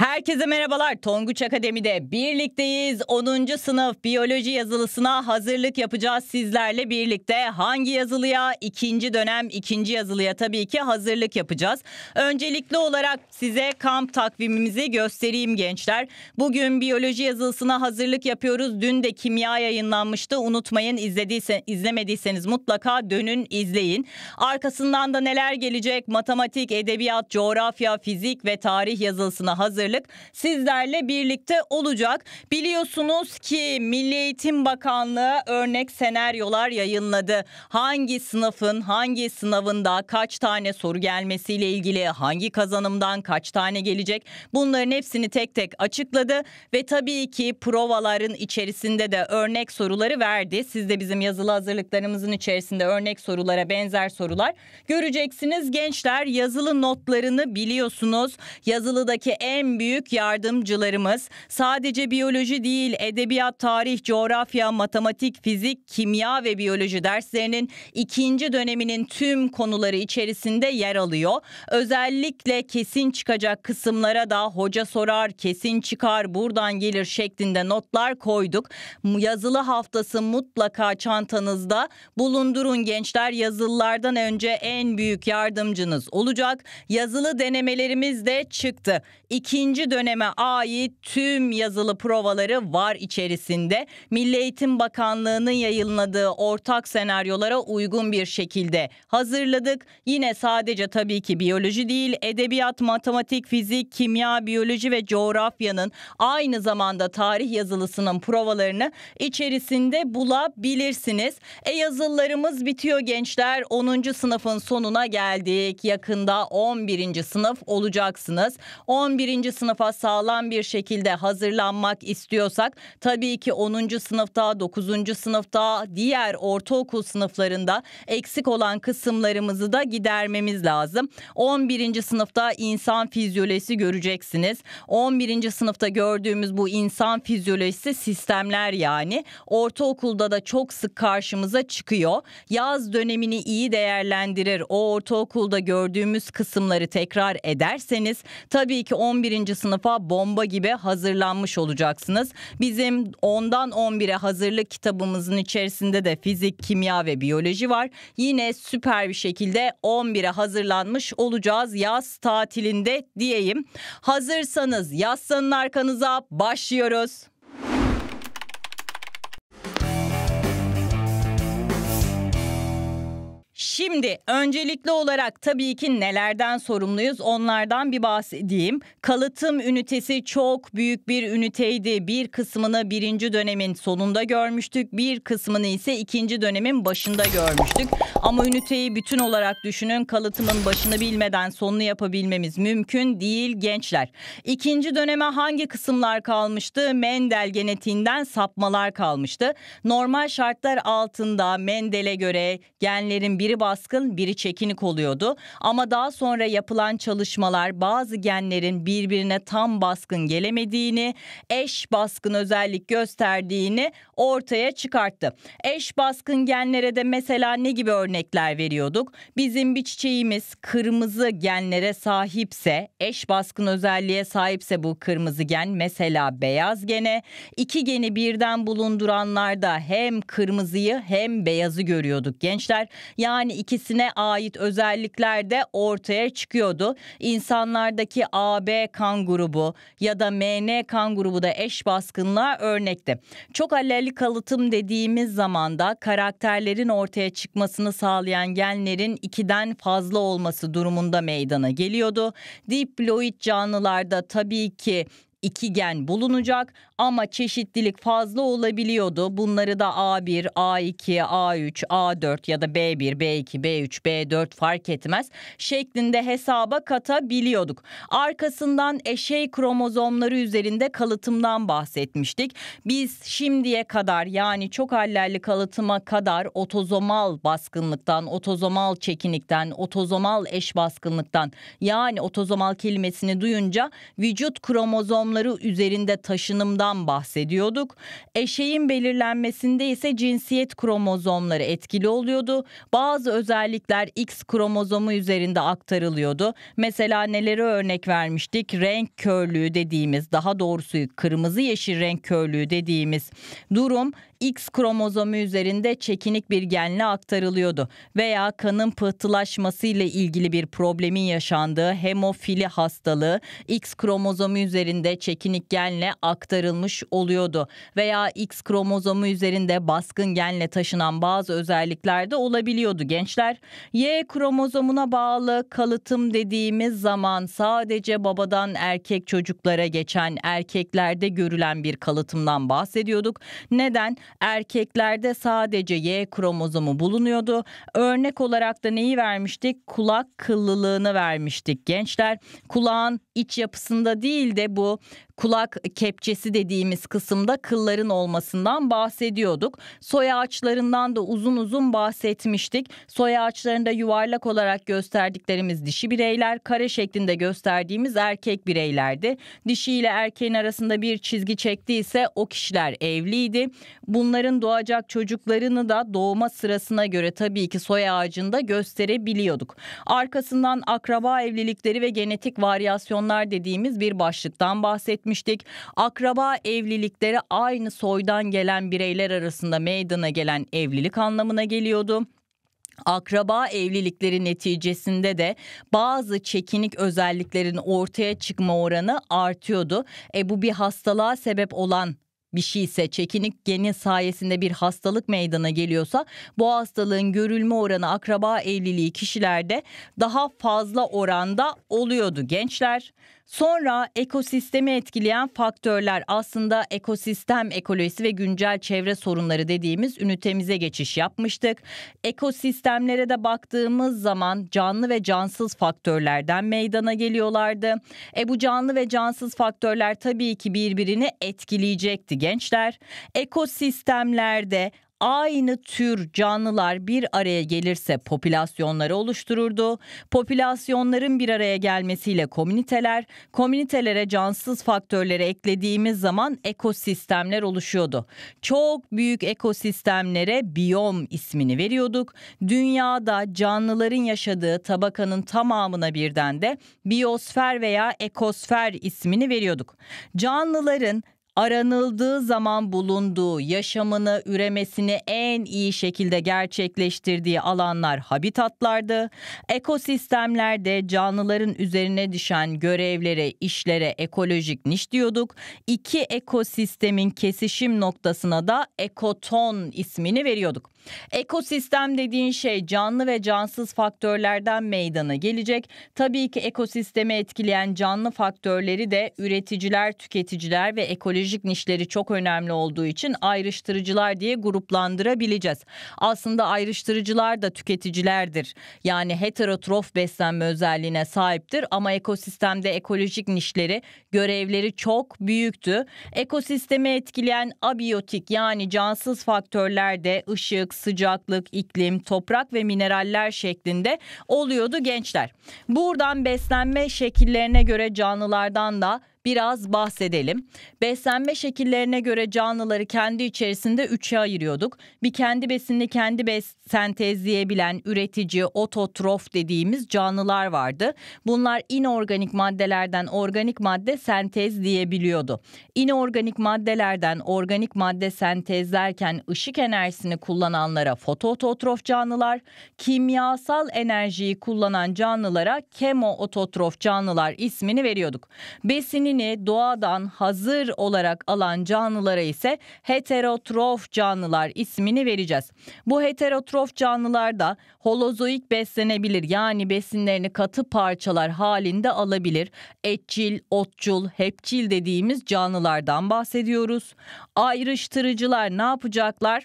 Herkese merhabalar. Tonguç Akademi'de birlikteyiz. 10. sınıf biyoloji yazılısına hazırlık yapacağız sizlerle birlikte. Hangi yazılıya? İkinci dönem ikinci yazılıya tabii ki hazırlık yapacağız. Öncelikli olarak size kamp takvimimizi göstereyim gençler. Bugün biyoloji yazılısına hazırlık yapıyoruz. Dün de kimya yayınlanmıştı. Unutmayın izlediyse, izlemediyseniz mutlaka dönün izleyin. Arkasından da neler gelecek? Matematik, edebiyat, coğrafya, fizik ve tarih yazılısına hazırlık hazırlık sizlerle birlikte olacak. Biliyorsunuz ki Milli Eğitim Bakanlığı örnek senaryolar yayınladı. Hangi sınıfın hangi sınavında kaç tane soru gelmesiyle ilgili hangi kazanımdan kaç tane gelecek bunların hepsini tek tek açıkladı ve tabii ki provaların içerisinde de örnek soruları verdi. Siz de bizim yazılı hazırlıklarımızın içerisinde örnek sorulara benzer sorular göreceksiniz. Gençler yazılı notlarını biliyorsunuz. Yazılıdaki en büyük yardımcılarımız sadece biyoloji değil edebiyat, tarih, coğrafya, matematik, fizik, kimya ve biyoloji derslerinin ikinci döneminin tüm konuları içerisinde yer alıyor. Özellikle kesin çıkacak kısımlara da hoca sorar, kesin çıkar, buradan gelir şeklinde notlar koyduk. Yazılı haftası mutlaka çantanızda bulundurun gençler. Yazılılardan önce en büyük yardımcınız olacak. Yazılı denemelerimiz de çıktı. İkinci ikinci döneme ait tüm yazılı provaları var içerisinde. Milli Eğitim Bakanlığı'nın yayınladığı ortak senaryolara uygun bir şekilde hazırladık. Yine sadece tabii ki biyoloji değil, edebiyat, matematik, fizik, kimya, biyoloji ve coğrafyanın aynı zamanda tarih yazılısının provalarını içerisinde bulabilirsiniz. E yazılarımız bitiyor gençler. 10. sınıfın sonuna geldik. Yakında 11. sınıf olacaksınız. 11. 9. sınıfa sağlam bir şekilde hazırlanmak istiyorsak tabii ki 10. sınıfta, 9. sınıfta, diğer ortaokul sınıflarında eksik olan kısımlarımızı da gidermemiz lazım. 11. sınıfta insan fizyolojisi göreceksiniz. 11. sınıfta gördüğümüz bu insan fizyolojisi sistemler yani. Ortaokulda da çok sık karşımıza çıkıyor. Yaz dönemini iyi değerlendirir. O ortaokulda gördüğümüz kısımları tekrar ederseniz tabii ki 11. 11. sınıfa bomba gibi hazırlanmış olacaksınız. Bizim 10'dan 11'e hazırlık kitabımızın içerisinde de fizik, kimya ve biyoloji var. Yine süper bir şekilde 11'e hazırlanmış olacağız yaz tatilinde diyeyim. Hazırsanız yaslanın arkanıza başlıyoruz. Şimdi öncelikli olarak tabii ki nelerden sorumluyuz onlardan bir bahsedeyim. Kalıtım ünitesi çok büyük bir üniteydi. Bir kısmını birinci dönemin sonunda görmüştük. Bir kısmını ise ikinci dönemin başında görmüştük. Ama üniteyi bütün olarak düşünün kalıtımın başını bilmeden sonunu yapabilmemiz mümkün değil gençler. İkinci döneme hangi kısımlar kalmıştı? Mendel genetiğinden sapmalar kalmıştı. Normal şartlar altında Mendel'e göre genlerin biri baskın, biri çekinik oluyordu. Ama daha sonra yapılan çalışmalar bazı genlerin birbirine tam baskın gelemediğini, eş baskın özellik gösterdiğini ortaya çıkarttı. Eş baskın genlere de mesela ne gibi örnekler veriyorduk? Bizim bir çiçeğimiz kırmızı genlere sahipse, eş baskın özelliğe sahipse bu kırmızı gen mesela beyaz gene, iki geni birden bulunduranlarda hem kırmızıyı hem beyazı görüyorduk gençler. Yani yani ikisine ait özellikler de ortaya çıkıyordu. İnsanlardaki AB kan grubu ya da MN kan grubu da eş baskınlığa örnekti. Çok alelli kalıtım dediğimiz zamanda karakterlerin ortaya çıkmasını sağlayan genlerin ikiden fazla olması durumunda meydana geliyordu. Diploid canlılarda tabii ki iki gen bulunacak ama çeşitlilik fazla olabiliyordu. Bunları da A1, A2, A3, A4 ya da B1, B2, B3, B4 fark etmez şeklinde hesaba katabiliyorduk. Arkasından eşey kromozomları üzerinde kalıtımdan bahsetmiştik. Biz şimdiye kadar yani çok allelli kalıtıma kadar otozomal baskınlıktan, otozomal çekinikten, otozomal eş baskınlıktan yani otozomal kelimesini duyunca vücut kromozom kavramları üzerinde taşınımdan bahsediyorduk. Eşeğin belirlenmesinde ise cinsiyet kromozomları etkili oluyordu. Bazı özellikler X kromozomu üzerinde aktarılıyordu. Mesela neleri örnek vermiştik? Renk körlüğü dediğimiz, daha doğrusu kırmızı yeşil renk körlüğü dediğimiz durum X kromozomu üzerinde çekinik bir genle aktarılıyordu veya kanın pıhtılaşması ile ilgili bir problemin yaşandığı hemofili hastalığı X kromozomu üzerinde çekinik genle aktarılmış oluyordu veya X kromozomu üzerinde baskın genle taşınan bazı özellikler de olabiliyordu gençler. Y kromozomuna bağlı kalıtım dediğimiz zaman sadece babadan erkek çocuklara geçen erkeklerde görülen bir kalıtımdan bahsediyorduk. Neden? Erkeklerde sadece Y kromozomu bulunuyordu. Örnek olarak da neyi vermiştik? Kulak kıllılığını vermiştik gençler. Kulağın iç yapısında değil de bu kulak kepçesi dediğimiz kısımda kılların olmasından bahsediyorduk. Soy ağaçlarından da uzun uzun bahsetmiştik. Soy ağaçlarında yuvarlak olarak gösterdiklerimiz dişi bireyler, kare şeklinde gösterdiğimiz erkek bireylerdi. Dişi ile erkeğin arasında bir çizgi çektiyse o kişiler evliydi. Bunların doğacak çocuklarını da doğuma sırasına göre tabii ki soy ağacında gösterebiliyorduk. Arkasından akraba evlilikleri ve genetik varyasyonlar dediğimiz bir başlıktan bahsetmiştik bahsetmiştik. Akraba evlilikleri aynı soydan gelen bireyler arasında meydana gelen evlilik anlamına geliyordu. Akraba evlilikleri neticesinde de bazı çekinik özelliklerin ortaya çıkma oranı artıyordu. E bu bir hastalığa sebep olan bir şey ise çekinik geni sayesinde bir hastalık meydana geliyorsa bu hastalığın görülme oranı akraba evliliği kişilerde daha fazla oranda oluyordu gençler. Sonra ekosistemi etkileyen faktörler aslında ekosistem ekolojisi ve güncel çevre sorunları dediğimiz ünitemize geçiş yapmıştık. Ekosistemlere de baktığımız zaman canlı ve cansız faktörlerden meydana geliyorlardı. E bu canlı ve cansız faktörler tabii ki birbirini etkileyecekti gençler. Ekosistemlerde aynı tür canlılar bir araya gelirse popülasyonları oluştururdu. Popülasyonların bir araya gelmesiyle komüniteler, komünitelere cansız faktörleri eklediğimiz zaman ekosistemler oluşuyordu. Çok büyük ekosistemlere biyom ismini veriyorduk. Dünyada canlıların yaşadığı tabakanın tamamına birden de biyosfer veya ekosfer ismini veriyorduk. Canlıların aranıldığı zaman bulunduğu, yaşamını, üremesini en iyi şekilde gerçekleştirdiği alanlar habitatlardı. Ekosistemlerde canlıların üzerine düşen görevlere, işlere ekolojik niş diyorduk. İki ekosistemin kesişim noktasına da ekoton ismini veriyorduk. Ekosistem dediğin şey canlı ve cansız faktörlerden meydana gelecek. Tabii ki ekosistemi etkileyen canlı faktörleri de üreticiler, tüketiciler ve ekolojik nişleri çok önemli olduğu için ayrıştırıcılar diye gruplandırabileceğiz. Aslında ayrıştırıcılar da tüketicilerdir. Yani heterotrof beslenme özelliğine sahiptir ama ekosistemde ekolojik nişleri, görevleri çok büyüktü. Ekosistemi etkileyen abiyotik yani cansız faktörler de ışık, sıcaklık, sıcaklık, iklim, toprak ve mineraller şeklinde oluyordu gençler. Buradan beslenme şekillerine göre canlılardan da biraz bahsedelim. Beslenme şekillerine göre canlıları kendi içerisinde üçe ayırıyorduk. Bir kendi besini kendi bes sentezleyebilen üretici ototrof dediğimiz canlılar vardı. Bunlar inorganik maddelerden organik madde sentez diyebiliyordu İnorganik maddelerden organik madde sentezlerken ışık enerjisini kullananlara fotoototrof canlılar, kimyasal enerjiyi kullanan canlılara kemoototrof canlılar ismini veriyorduk. Besini besinini doğadan hazır olarak alan canlılara ise heterotrof canlılar ismini vereceğiz. Bu heterotrof canlılar da holozoik beslenebilir yani besinlerini katı parçalar halinde alabilir. Etçil, otçul, hepçil dediğimiz canlılardan bahsediyoruz. Ayrıştırıcılar ne yapacaklar?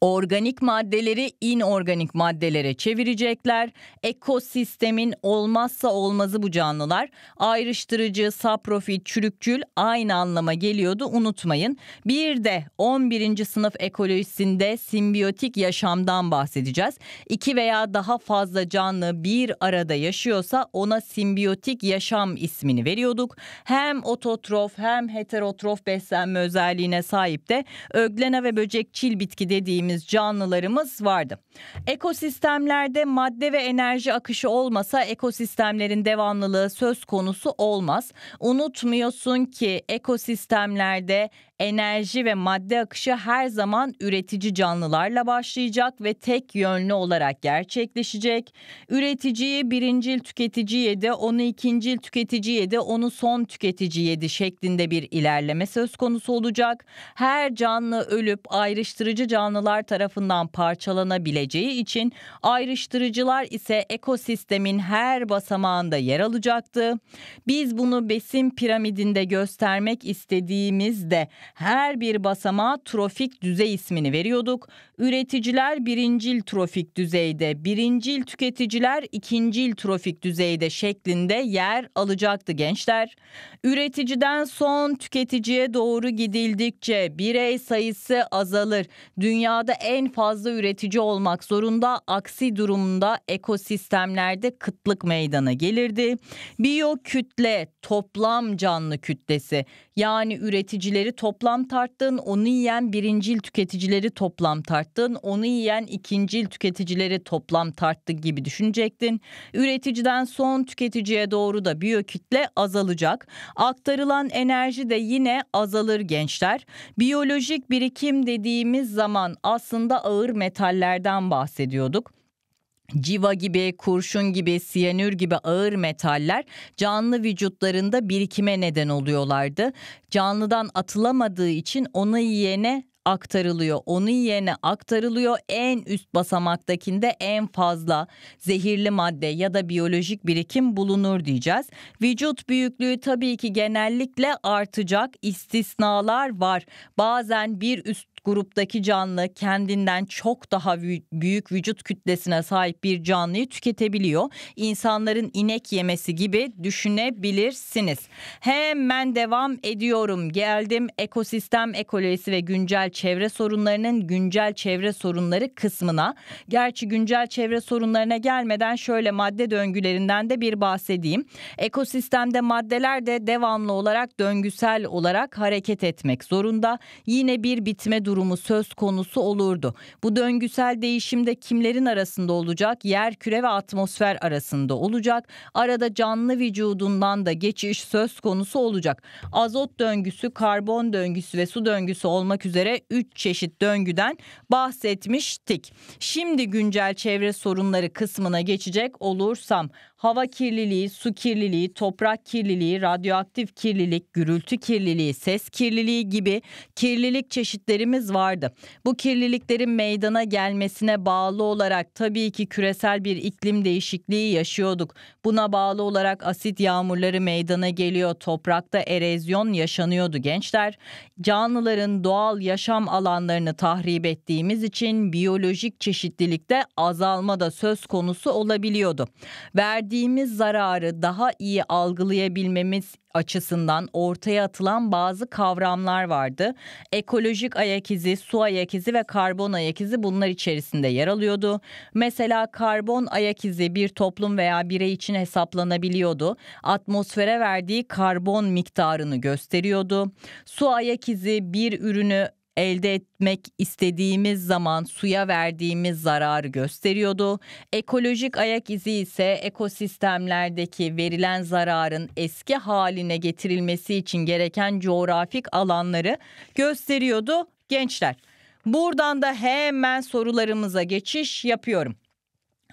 organik maddeleri inorganik maddelere çevirecekler. Ekosistemin olmazsa olmazı bu canlılar. Ayrıştırıcı, saprofil, çürükçül aynı anlama geliyordu unutmayın. Bir de 11. sınıf ekolojisinde simbiyotik yaşamdan bahsedeceğiz. İki veya daha fazla canlı bir arada yaşıyorsa ona simbiyotik yaşam ismini veriyorduk. Hem ototrof hem heterotrof beslenme özelliğine sahip de öglena ve böcekçil bitki dediği dediğimiz canlılarımız vardı. Ekosistemlerde madde ve enerji akışı olmasa ekosistemlerin devamlılığı söz konusu olmaz. Unutmuyorsun ki ekosistemlerde enerji ve madde akışı her zaman üretici canlılarla başlayacak ve tek yönlü olarak gerçekleşecek. Üreticiyi birincil tüketiciye de onu ikincil tüketiciye de onu son tüketiciye de şeklinde bir ilerleme söz konusu olacak. Her canlı ölüp ayrıştırıcı canlılar tarafından parçalanabileceği için ayrıştırıcılar ise ekosistemin her basamağında yer alacaktı. Biz bunu besin piramidinde göstermek istediğimizde her bir basamağa trofik düzey ismini veriyorduk. Üreticiler birincil trofik düzeyde, birincil tüketiciler ikincil trofik düzeyde şeklinde yer alacaktı gençler. Üreticiden son tüketiciye doğru gidildikçe birey sayısı azalır. Dünyada en fazla üretici olmak zorunda. Aksi durumda ekosistemlerde kıtlık meydana gelirdi. Biyo kütle toplam canlı kütlesi yani üreticileri toplam toplam tarttın, onu yiyen birincil tüketicileri toplam tarttın, onu yiyen ikincil tüketicileri toplam tarttı gibi düşünecektin. Üreticiden son tüketiciye doğru da biyokitle azalacak. Aktarılan enerji de yine azalır gençler. Biyolojik birikim dediğimiz zaman aslında ağır metallerden bahsediyorduk. Civa gibi, kurşun gibi, siyanür gibi ağır metaller canlı vücutlarında birikime neden oluyorlardı. Canlıdan atılamadığı için onu yiyene aktarılıyor. Onu yiyene aktarılıyor. En üst basamaktakinde en fazla zehirli madde ya da biyolojik birikim bulunur diyeceğiz. Vücut büyüklüğü tabii ki genellikle artacak. İstisnalar var. Bazen bir üst gruptaki canlı kendinden çok daha büyük vücut kütlesine sahip bir canlıyı tüketebiliyor. İnsanların inek yemesi gibi düşünebilirsiniz. Hemen devam ediyorum. Geldim ekosistem ekolojisi ve güncel çevre sorunlarının güncel çevre sorunları kısmına. Gerçi güncel çevre sorunlarına gelmeden şöyle madde döngülerinden de bir bahsedeyim. Ekosistemde maddeler de devamlı olarak döngüsel olarak hareket etmek zorunda. Yine bir bitme durumu durumu söz konusu olurdu. Bu döngüsel değişimde kimlerin arasında olacak? Yer küre ve atmosfer arasında olacak. Arada canlı vücudundan da geçiş söz konusu olacak. Azot döngüsü, karbon döngüsü ve su döngüsü olmak üzere 3 çeşit döngüden bahsetmiştik. Şimdi güncel çevre sorunları kısmına geçecek olursam hava kirliliği, su kirliliği, toprak kirliliği, radyoaktif kirlilik, gürültü kirliliği, ses kirliliği gibi kirlilik çeşitlerimiz vardı. Bu kirliliklerin meydana gelmesine bağlı olarak tabii ki küresel bir iklim değişikliği yaşıyorduk. Buna bağlı olarak asit yağmurları meydana geliyor. Toprakta erozyon yaşanıyordu gençler. Canlıların doğal yaşam alanlarını tahrip ettiğimiz için biyolojik çeşitlilikte azalma da söz konusu olabiliyordu. Verdi verdiğimiz zararı daha iyi algılayabilmemiz açısından ortaya atılan bazı kavramlar vardı. Ekolojik ayak izi, su ayak izi ve karbon ayak izi bunlar içerisinde yer alıyordu. Mesela karbon ayak izi bir toplum veya birey için hesaplanabiliyordu. Atmosfere verdiği karbon miktarını gösteriyordu. Su ayak izi bir ürünü elde etmek istediğimiz zaman suya verdiğimiz zararı gösteriyordu. Ekolojik ayak izi ise ekosistemlerdeki verilen zararın eski haline getirilmesi için gereken coğrafik alanları gösteriyordu gençler. Buradan da hemen sorularımıza geçiş yapıyorum.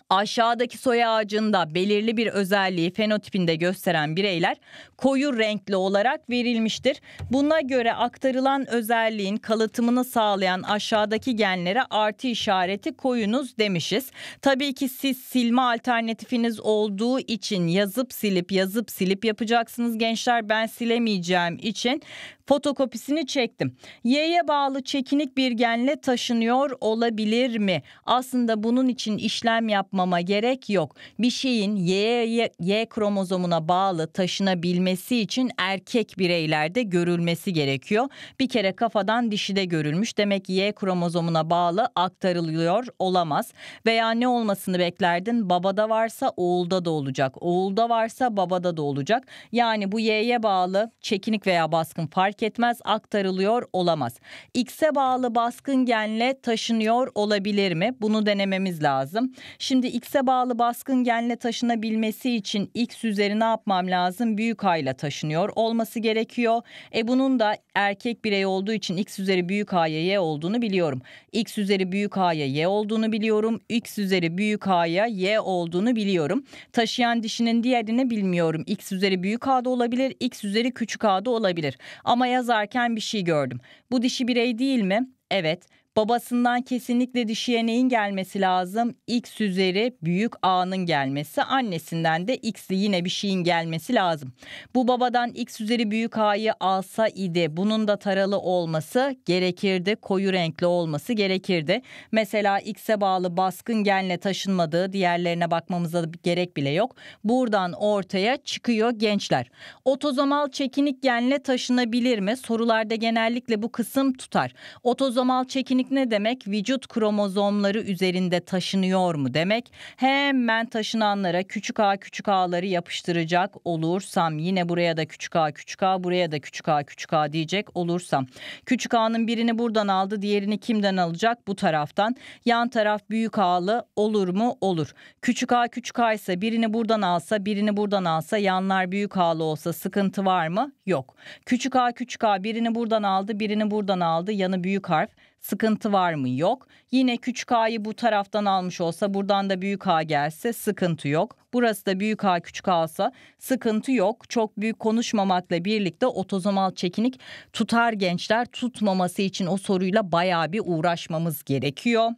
Aşağıdaki soy ağacında belirli bir özelliği fenotipinde gösteren bireyler koyu renkli olarak verilmiştir. Buna göre aktarılan özelliğin kalıtımını sağlayan aşağıdaki genlere artı işareti koyunuz demişiz. Tabii ki siz silme alternatifiniz olduğu için yazıp silip yazıp silip yapacaksınız gençler ben silemeyeceğim için fotokopisini çektim. Y'ye bağlı çekinik bir genle taşınıyor olabilir mi? Aslında bunun için işlem yapmak yapmama gerek yok. Bir şeyin Y, Y, y kromozomuna bağlı taşınabilmesi için erkek bireylerde görülmesi gerekiyor. Bir kere kafadan dişide görülmüş. Demek ki Y kromozomuna bağlı aktarılıyor olamaz. Veya ne olmasını beklerdin? Babada varsa oğulda da olacak. Oğulda varsa babada da olacak. Yani bu Y'ye bağlı çekinik veya baskın fark etmez aktarılıyor olamaz. X'e bağlı baskın genle taşınıyor olabilir mi? Bunu denememiz lazım. Şimdi Şimdi X'e bağlı baskın genle taşınabilmesi için X üzeri ne yapmam lazım? Büyük A ile taşınıyor olması gerekiyor. E bunun da erkek birey olduğu için X üzeri büyük A'ya Y olduğunu biliyorum. X üzeri büyük A'ya Y olduğunu biliyorum. X üzeri büyük A'ya Y olduğunu biliyorum. Taşıyan dişinin diğerini bilmiyorum. X üzeri büyük A'da olabilir, X üzeri küçük A'da olabilir. Ama yazarken bir şey gördüm. Bu dişi birey değil mi? Evet. Babasından kesinlikle dişi yeneğin gelmesi lazım. X üzeri büyük A'nın gelmesi. Annesinden de X'li yine bir şeyin gelmesi lazım. Bu babadan X üzeri büyük A'yı alsa idi. Bunun da taralı olması gerekirdi. Koyu renkli olması gerekirdi. Mesela X'e bağlı baskın genle taşınmadığı diğerlerine bakmamıza gerek bile yok. Buradan ortaya çıkıyor gençler. Otozomal çekinik genle taşınabilir mi? Sorularda genellikle bu kısım tutar. Otozomal çekinik Genetik ne demek? Vücut kromozomları üzerinde taşınıyor mu demek? Hemen taşınanlara küçük a küçük a'ları yapıştıracak olursam yine buraya da küçük a küçük a buraya da küçük a küçük a diyecek olursam. Küçük a'nın birini buradan aldı diğerini kimden alacak? Bu taraftan. Yan taraf büyük a'lı olur mu? Olur. Küçük a küçük a ise birini buradan alsa birini buradan alsa yanlar büyük a'lı olsa sıkıntı var mı? Yok. Küçük a küçük a birini buradan aldı birini buradan aldı yanı büyük harf sıkıntı var mı? Yok. Yine küçük A'yı bu taraftan almış olsa buradan da büyük A gelse sıkıntı yok. Burası da büyük A küçük A olsa sıkıntı yok. Çok büyük konuşmamakla birlikte otozomal çekinik tutar gençler tutmaması için o soruyla bayağı bir uğraşmamız gerekiyor.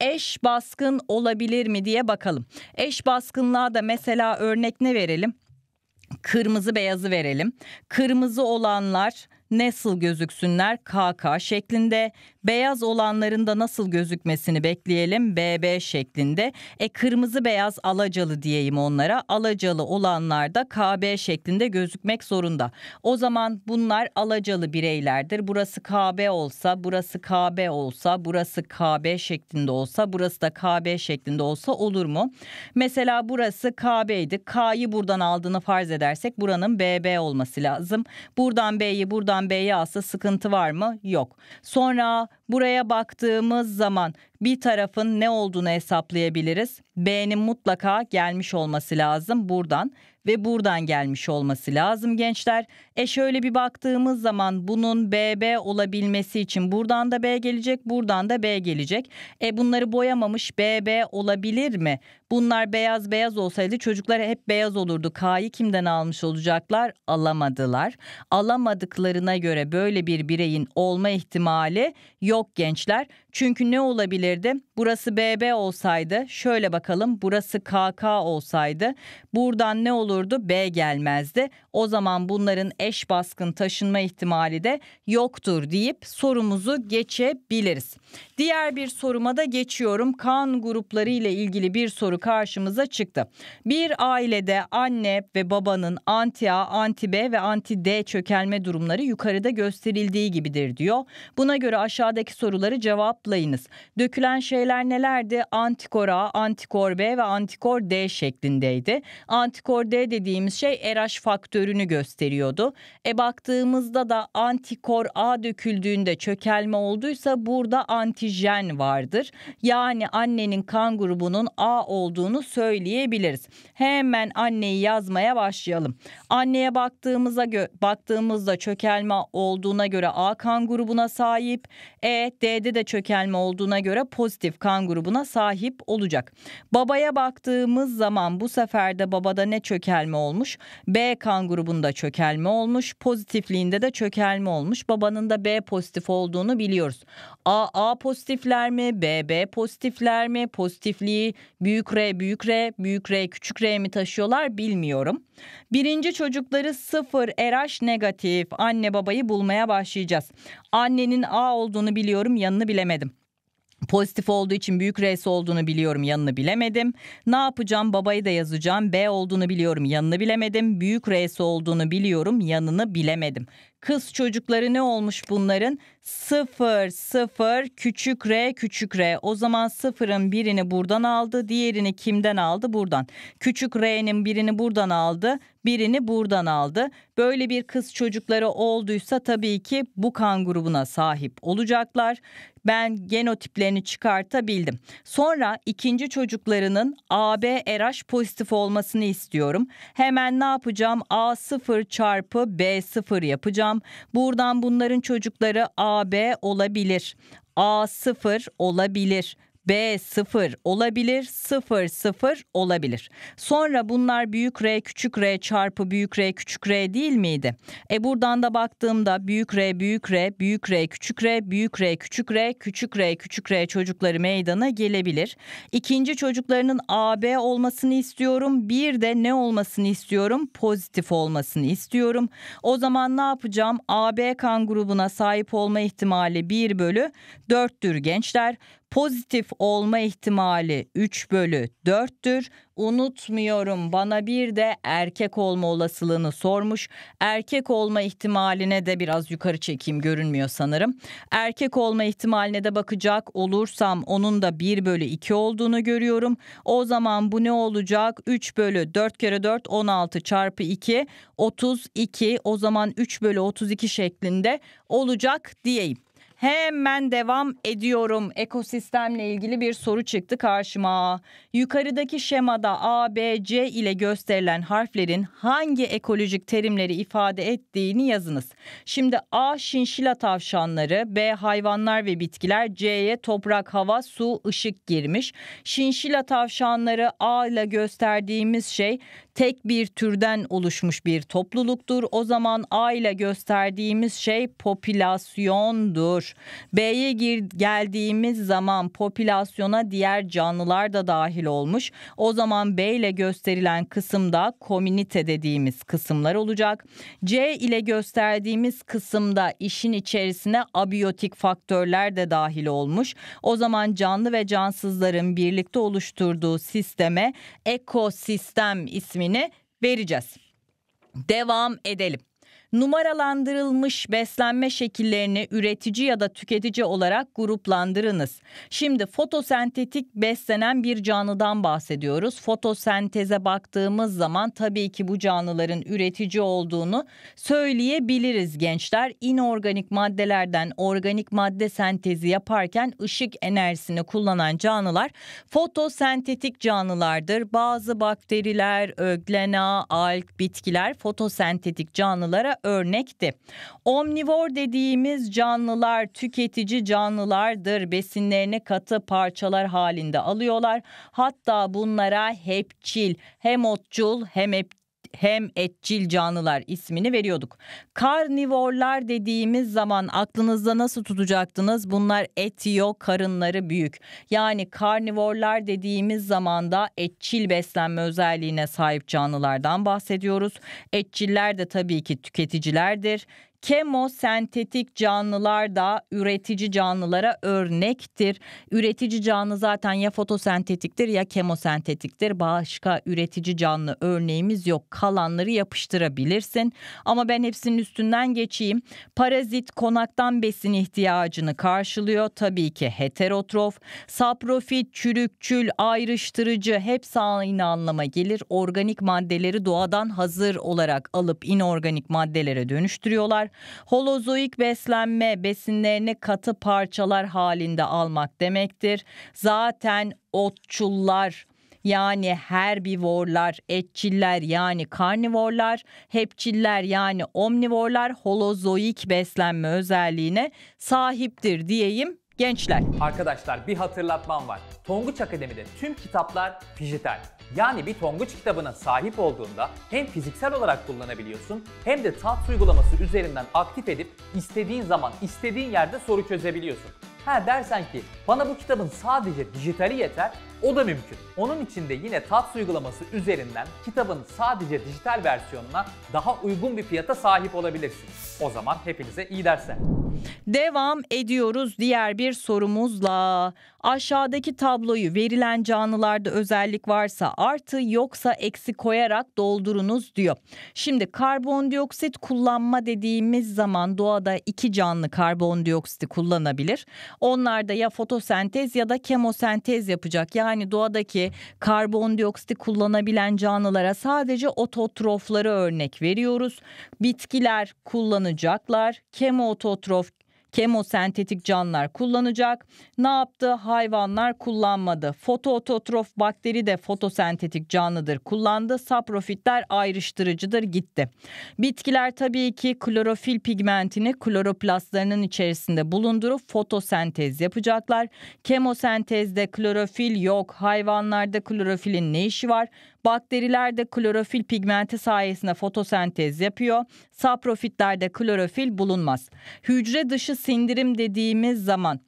Eş baskın olabilir mi diye bakalım. Eş baskınlığa da mesela örnek ne verelim? Kırmızı beyazı verelim. Kırmızı olanlar nasıl gözüksünler KK şeklinde, beyaz olanların da nasıl gözükmesini bekleyelim BB şeklinde. E kırmızı beyaz alacalı diyeyim onlara. Alacalı olanlar da KB şeklinde gözükmek zorunda. O zaman bunlar alacalı bireylerdir. Burası KB olsa, burası KB olsa, burası KB şeklinde olsa, burası da KB şeklinde olsa olur mu? Mesela burası KB'ydi. K'yı buradan aldığını farz edersek buranın BB olması lazım. Buradan B'yi buradan A'dan B'ye alsa sıkıntı var mı? Yok. Sonra buraya baktığımız zaman bir tarafın ne olduğunu hesaplayabiliriz. B'nin mutlaka gelmiş olması lazım buradan ve buradan gelmiş olması lazım gençler. E şöyle bir baktığımız zaman bunun BB olabilmesi için buradan da B gelecek, buradan da B gelecek. E bunları boyamamış BB olabilir mi? Bunlar beyaz beyaz olsaydı çocuklar hep beyaz olurdu. K'yı kimden almış olacaklar? Alamadılar. Alamadıklarına göre böyle bir bireyin olma ihtimali yok gençler. Çünkü ne olabilirdi? Burası BB olsaydı şöyle bakalım burası KK olsaydı buradan ne olur? olurdu? B gelmezdi. O zaman bunların eş baskın taşınma ihtimali de yoktur deyip sorumuzu geçebiliriz. Diğer bir soruma da geçiyorum. Kan grupları ile ilgili bir soru karşımıza çıktı. Bir ailede anne ve babanın anti A, anti B ve anti D çökelme durumları yukarıda gösterildiği gibidir diyor. Buna göre aşağıdaki soruları cevaplayınız. Dökülen şeyler nelerdi? Antikor A, antikor B ve antikor D şeklindeydi. Antikor D dediğimiz şey e RH faktörünü gösteriyordu. E baktığımızda da antikor A döküldüğünde çökelme olduysa burada antijen vardır. Yani annenin kan grubunun A olduğunu söyleyebiliriz. Hemen anneyi yazmaya başlayalım. Anneye baktığımıza gö- baktığımızda çökelme olduğuna göre A kan grubuna sahip. E D'de de çökelme olduğuna göre pozitif kan grubuna sahip olacak. Babaya baktığımız zaman bu sefer de babada ne çökelme çökelme olmuş. B kan grubunda çökelme olmuş. Pozitifliğinde de çökelme olmuş. Babanın da B pozitif olduğunu biliyoruz. A A pozitifler mi? B B pozitifler mi? Pozitifliği büyük R büyük R büyük R küçük R mi taşıyorlar bilmiyorum. Birinci çocukları sıfır RH negatif anne babayı bulmaya başlayacağız. Annenin A olduğunu biliyorum yanını bilemedim. Pozitif olduğu için büyük R'si olduğunu biliyorum yanını bilemedim. Ne yapacağım babayı da yazacağım. B olduğunu biliyorum yanını bilemedim. Büyük R'si olduğunu biliyorum yanını bilemedim. Kız çocukları ne olmuş bunların? 0 0 küçük r küçük r. O zaman sıfırın birini buradan aldı, diğerini kimden aldı? Buradan. Küçük r'nin birini buradan aldı, birini buradan aldı. Böyle bir kız çocukları olduysa tabii ki bu kan grubuna sahip olacaklar. Ben genotiplerini çıkartabildim. Sonra ikinci çocuklarının AB RH pozitif olmasını istiyorum. Hemen ne yapacağım? A0 çarpı B0 yapacağım gram. Buradan bunların çocukları AB olabilir. A0 olabilir. B 0 olabilir, 0 0 olabilir. Sonra bunlar büyük R küçük R çarpı büyük R küçük R değil miydi? E buradan da baktığımda büyük R büyük R büyük R küçük R büyük R küçük R küçük R küçük R çocukları meydana gelebilir. İkinci çocuklarının AB olmasını istiyorum. Bir de ne olmasını istiyorum? Pozitif olmasını istiyorum. O zaman ne yapacağım? AB kan grubuna sahip olma ihtimali 1 bölü 4'tür gençler pozitif olma ihtimali 3 bölü 4'tür. Unutmuyorum bana bir de erkek olma olasılığını sormuş. Erkek olma ihtimaline de biraz yukarı çekeyim görünmüyor sanırım. Erkek olma ihtimaline de bakacak olursam onun da 1 bölü 2 olduğunu görüyorum. O zaman bu ne olacak? 3 bölü 4 kere 4 16 çarpı 2 32 o zaman 3 bölü 32 şeklinde olacak diyeyim. Hemen devam ediyorum. Ekosistemle ilgili bir soru çıktı karşıma. Yukarıdaki şemada A, B, C ile gösterilen harflerin hangi ekolojik terimleri ifade ettiğini yazınız. Şimdi A şinşila tavşanları, B hayvanlar ve bitkiler, C'ye toprak, hava, su, ışık girmiş. Şinşila tavşanları A ile gösterdiğimiz şey tek bir türden oluşmuş bir topluluktur. O zaman A ile gösterdiğimiz şey popülasyondur. B'ye gir geldiğimiz zaman popülasyona diğer canlılar da dahil olmuş. O zaman B ile gösterilen kısımda komünite dediğimiz kısımlar olacak. C ile gösterdiğimiz kısımda işin içerisine abiyotik faktörler de dahil olmuş. O zaman canlı ve cansızların birlikte oluşturduğu sisteme ekosistem ismi ismini vereceğiz. Devam edelim numaralandırılmış beslenme şekillerini üretici ya da tüketici olarak gruplandırınız. Şimdi fotosentetik beslenen bir canlıdan bahsediyoruz. Fotosenteze baktığımız zaman tabii ki bu canlıların üretici olduğunu söyleyebiliriz gençler. İnorganik maddelerden organik madde sentezi yaparken ışık enerjisini kullanan canlılar fotosentetik canlılardır. Bazı bakteriler, öglena, alg, bitkiler fotosentetik canlılara örnekti. Omnivor dediğimiz canlılar tüketici canlılardır. Besinlerini katı parçalar halinde alıyorlar. Hatta bunlara hepçil, hem otçul hem hep hem etçil canlılar ismini veriyorduk. Karnivorlar dediğimiz zaman aklınızda nasıl tutacaktınız? Bunlar et yok, karınları büyük. Yani karnivorlar dediğimiz zaman da etçil beslenme özelliğine sahip canlılardan bahsediyoruz. Etçiller de tabii ki tüketicilerdir kemosentetik canlılar da üretici canlılara örnektir. Üretici canlı zaten ya fotosentetiktir ya kemosentetiktir. Başka üretici canlı örneğimiz yok. Kalanları yapıştırabilirsin. Ama ben hepsinin üstünden geçeyim. Parazit konaktan besin ihtiyacını karşılıyor. Tabii ki heterotrof. Saprofit, çürükçül, ayrıştırıcı hepsi aynı anlama gelir. Organik maddeleri doğadan hazır olarak alıp inorganik maddelere dönüştürüyorlar var. Holozoik beslenme besinlerini katı parçalar halinde almak demektir. Zaten otçullar yani herbivorlar, etçiller yani karnivorlar, hepçiller yani omnivorlar holozoik beslenme özelliğine sahiptir diyeyim gençler. Arkadaşlar bir hatırlatmam var. Tonguç Akademi'de tüm kitaplar dijital. Yani bir tonguç kitabına sahip olduğunda hem fiziksel olarak kullanabiliyorsun hem de tat uygulaması üzerinden aktif edip istediğin zaman istediğin yerde soru çözebiliyorsun. Ha dersen ki bana bu kitabın sadece dijitali yeter o da mümkün. Onun için de yine TATS uygulaması üzerinden kitabın sadece dijital versiyonuna daha uygun bir fiyata sahip olabilirsiniz. O zaman hepinize iyi dersler. Devam ediyoruz diğer bir sorumuzla. Aşağıdaki tabloyu verilen canlılarda özellik varsa artı yoksa eksi koyarak doldurunuz diyor. Şimdi karbondioksit kullanma dediğimiz zaman doğada iki canlı karbondioksiti kullanabilir. Onlar da ya fotosentez ya da kemosentez yapacak. Yani yani doğadaki karbondioksiti kullanabilen canlılara sadece ototrofları örnek veriyoruz. Bitkiler kullanacaklar. Kemoototrof kemosentetik canlılar kullanacak. Ne yaptı? Hayvanlar kullanmadı. Fotoototrof bakteri de fotosentetik canlıdır kullandı. Saprofitler ayrıştırıcıdır gitti. Bitkiler tabii ki klorofil pigmentini kloroplastlarının içerisinde bulundurup fotosentez yapacaklar. Kemosentezde klorofil yok. Hayvanlarda klorofilin ne işi var? Bakteriler de klorofil pigmenti sayesinde fotosentez yapıyor. Saprofitlerde klorofil bulunmaz. Hücre dışı sindirim dediğimiz zaman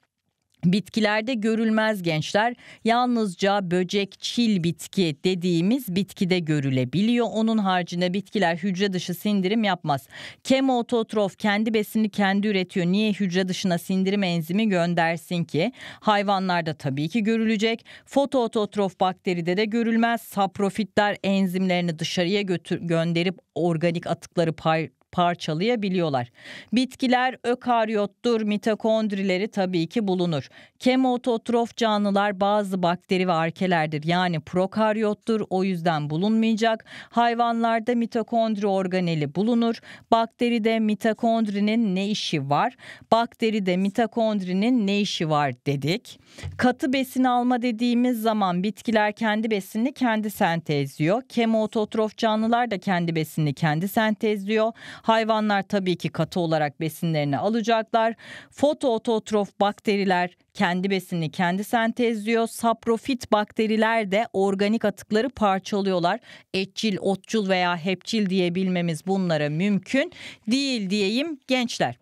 Bitkilerde görülmez gençler yalnızca böcek çil bitki dediğimiz bitkide görülebiliyor. Onun haricinde bitkiler hücre dışı sindirim yapmaz. Kemototrof kendi besini kendi üretiyor. Niye hücre dışına sindirim enzimi göndersin ki? Hayvanlarda tabii ki görülecek. Fotoototrof bakteride de görülmez. Saprofitler enzimlerini dışarıya götür gönderip organik atıkları pay parçalayabiliyorlar. Bitkiler ökaryottur, mitokondrileri tabii ki bulunur. Kemototrof canlılar bazı bakteri ve arkelerdir. Yani prokaryottur o yüzden bulunmayacak. Hayvanlarda mitokondri organeli bulunur. Bakteri de mitokondrinin ne işi var? Bakteri de mitokondrinin ne işi var dedik. Katı besin alma dediğimiz zaman bitkiler kendi besinini kendi sentezliyor. Kemototrof canlılar da kendi besinini kendi sentezliyor. Hayvanlar tabii ki katı olarak besinlerini alacaklar. Fotoototrof bakteriler kendi besini kendi sentezliyor. Saprofit bakteriler de organik atıkları parçalıyorlar. Etçil, otçul veya hepçil diyebilmemiz bunlara mümkün değil diyeyim gençler.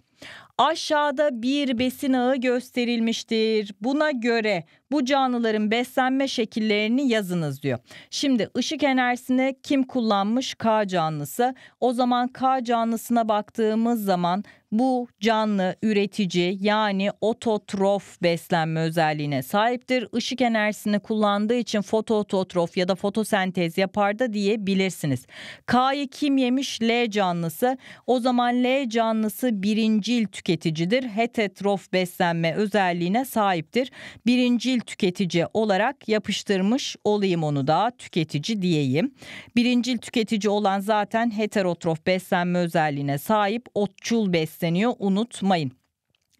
Aşağıda bir besin ağı gösterilmiştir. Buna göre bu canlıların beslenme şekillerini yazınız diyor. Şimdi ışık enerjisini kim kullanmış? K canlısı. O zaman K canlısına baktığımız zaman bu canlı üretici yani ototrof beslenme özelliğine sahiptir. Işık enerjisini kullandığı için fotototrof ya da fotosentez yapar da diyebilirsiniz. K'yı kim yemiş? L canlısı. O zaman L canlısı birincil tüketicidir. Hetetrof beslenme özelliğine sahiptir. Birincil değil tüketici olarak yapıştırmış olayım onu da tüketici diyeyim. Birincil tüketici olan zaten heterotrof beslenme özelliğine sahip otçul besleniyor unutmayın.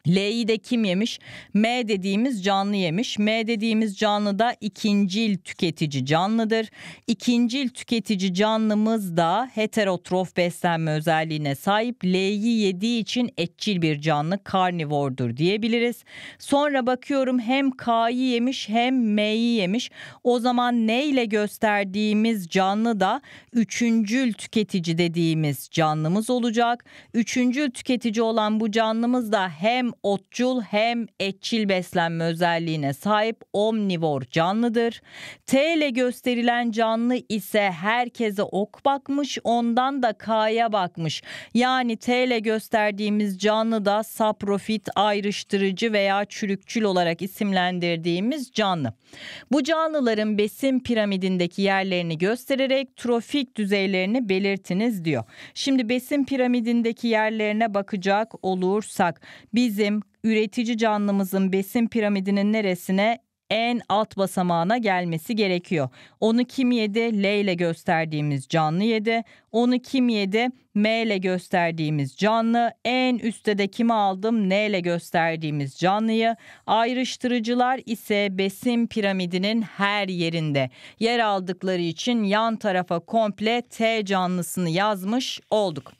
L'yi de kim yemiş? M dediğimiz canlı yemiş. M dediğimiz canlı da ikincil tüketici canlıdır. İkincil tüketici canlımız da heterotrof beslenme özelliğine sahip. L'yi yediği için etçil bir canlı karnivordur diyebiliriz. Sonra bakıyorum hem K'yi yemiş hem M'yi yemiş. O zaman N ile gösterdiğimiz canlı da üçüncül tüketici dediğimiz canlımız olacak. Üçüncül tüketici olan bu canlımız da hem otçul hem etçil beslenme özelliğine sahip omnivor canlıdır. T ile gösterilen canlı ise herkese ok bakmış ondan da K'ya bakmış. Yani T ile gösterdiğimiz canlı da saprofit ayrıştırıcı veya çürükçül olarak isimlendirdiğimiz canlı. Bu canlıların besin piramidindeki yerlerini göstererek trofik düzeylerini belirtiniz diyor. Şimdi besin piramidindeki yerlerine bakacak olursak bizim bizim üretici canlımızın besin piramidinin neresine en alt basamağına gelmesi gerekiyor. Onu kim yedi? L ile gösterdiğimiz canlı yedi. Onu kim yedi? M ile gösterdiğimiz canlı. En üstte de kimi aldım? N ile gösterdiğimiz canlıyı. Ayrıştırıcılar ise besin piramidinin her yerinde. Yer aldıkları için yan tarafa komple T canlısını yazmış olduk.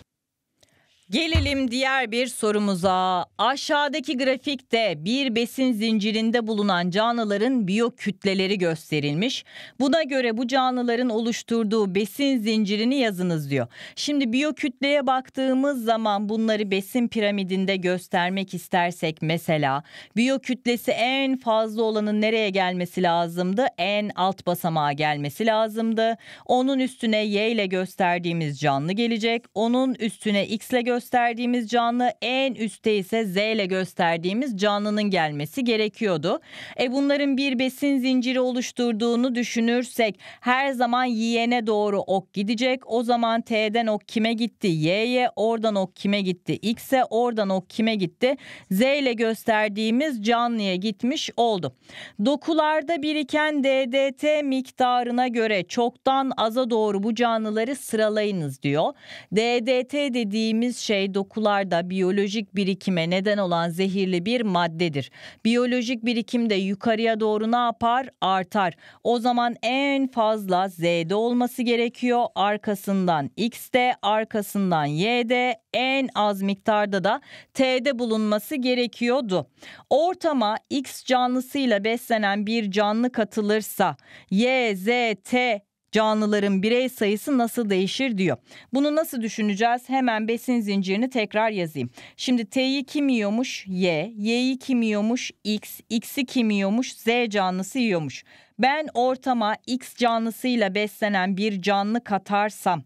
Gelelim diğer bir sorumuza. Aşağıdaki grafikte bir besin zincirinde bulunan canlıların biyokütleleri gösterilmiş. Buna göre bu canlıların oluşturduğu besin zincirini yazınız diyor. Şimdi biyokütleye baktığımız zaman bunları besin piramidinde göstermek istersek mesela biyokütlesi en fazla olanın nereye gelmesi lazımdı? En alt basamağa gelmesi lazımdı. Onun üstüne Y ile gösterdiğimiz canlı gelecek. Onun üstüne X ile gösterdiğimiz gösterdiğimiz canlı en üstte ise Z ile gösterdiğimiz canlının gelmesi gerekiyordu. E bunların bir besin zinciri oluşturduğunu düşünürsek her zaman yiyene doğru ok gidecek. O zaman T'den ok kime gitti? Y'ye oradan ok kime gitti? X'e oradan ok kime gitti? Z ile gösterdiğimiz canlıya gitmiş oldu. Dokularda biriken DDT miktarına göre çoktan aza doğru bu canlıları sıralayınız diyor. DDT dediğimiz şey şey dokularda biyolojik birikime neden olan zehirli bir maddedir. Biyolojik birikim de yukarıya doğru ne yapar? Artar. O zaman en fazla Z'de olması gerekiyor. Arkasından X'de, arkasından Y'de, en az miktarda da T'de bulunması gerekiyordu. Ortama X canlısıyla beslenen bir canlı katılırsa Y, Z, T canlıların birey sayısı nasıl değişir diyor. Bunu nasıl düşüneceğiz? Hemen besin zincirini tekrar yazayım. Şimdi T'yi kim yiyormuş? Y. Y'yi kim yiyormuş? X. X'i kim yiyormuş? Z canlısı yiyormuş ben ortama X canlısıyla beslenen bir canlı katarsam